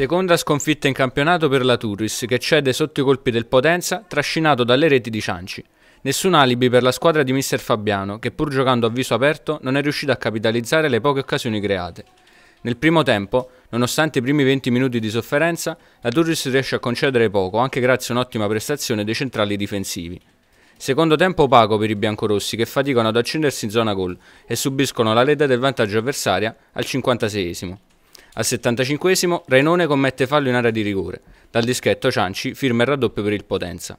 Seconda sconfitta in campionato per la Turris che cede sotto i colpi del Potenza trascinato dalle reti di Cianci. Nessun alibi per la squadra di mister Fabiano che pur giocando a viso aperto non è riuscito a capitalizzare le poche occasioni create. Nel primo tempo, nonostante i primi 20 minuti di sofferenza, la Turris riesce a concedere poco anche grazie a un'ottima prestazione dei centrali difensivi. Secondo tempo opaco per i biancorossi che faticano ad accendersi in zona gol e subiscono la rete del vantaggio avversaria al 56esimo. Al 75 Rainone commette fallo in area di rigore. Dal dischetto Cianci firma il raddoppio per il Potenza.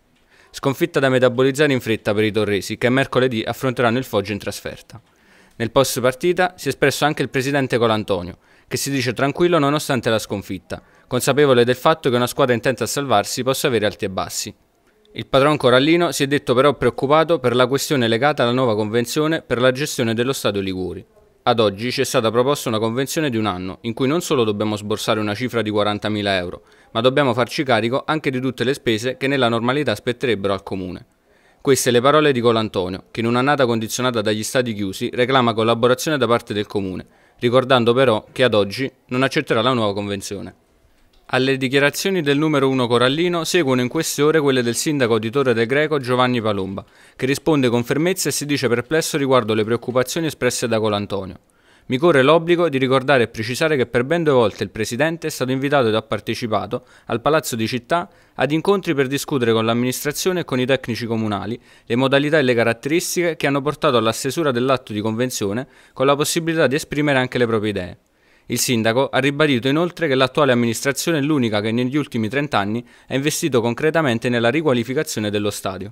Sconfitta da metabolizzare in fretta per i torresi che mercoledì affronteranno il Foggio in trasferta. Nel post partita si è espresso anche il presidente Colantonio, che si dice tranquillo nonostante la sconfitta, consapevole del fatto che una squadra intenta a salvarsi possa avere alti e bassi. Il padron Corallino si è detto però preoccupato per la questione legata alla nuova convenzione per la gestione dello Stato Liguri. Ad oggi ci è stata proposta una convenzione di un anno, in cui non solo dobbiamo sborsare una cifra di 40.000 euro, ma dobbiamo farci carico anche di tutte le spese che nella normalità spetterebbero al Comune. Queste le parole di Colantonio, che in un'annata condizionata dagli stati chiusi reclama collaborazione da parte del Comune, ricordando però che ad oggi non accetterà la nuova convenzione. Alle dichiarazioni del numero 1 Corallino seguono in queste ore quelle del sindaco di Torre del Greco Giovanni Palomba, che risponde con fermezza e si dice perplesso riguardo le preoccupazioni espresse da Colantonio. Mi corre l'obbligo di ricordare e precisare che per ben due volte il Presidente è stato invitato ed ha partecipato al Palazzo di Città ad incontri per discutere con l'amministrazione e con i tecnici comunali le modalità e le caratteristiche che hanno portato alla stesura dell'atto di convenzione con la possibilità di esprimere anche le proprie idee. Il sindaco ha ribadito inoltre che l'attuale amministrazione è l'unica che negli ultimi 30 anni ha investito concretamente nella riqualificazione dello stadio.